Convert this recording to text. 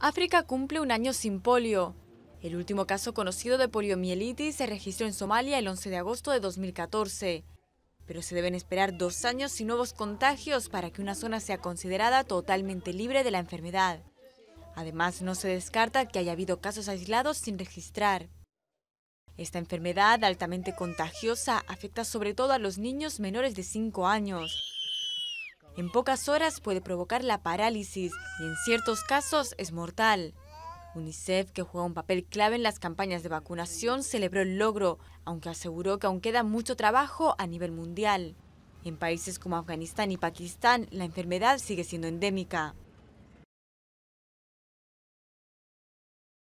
África cumple un año sin polio. El último caso conocido de poliomielitis se registró en Somalia el 11 de agosto de 2014. Pero se deben esperar dos años sin nuevos contagios para que una zona sea considerada totalmente libre de la enfermedad. Además, no se descarta que haya habido casos aislados sin registrar. Esta enfermedad altamente contagiosa afecta sobre todo a los niños menores de 5 años en pocas horas puede provocar la parálisis y en ciertos casos es mortal. UNICEF, que juega un papel clave en las campañas de vacunación, celebró el logro, aunque aseguró que aún queda mucho trabajo a nivel mundial. En países como Afganistán y Pakistán, la enfermedad sigue siendo endémica.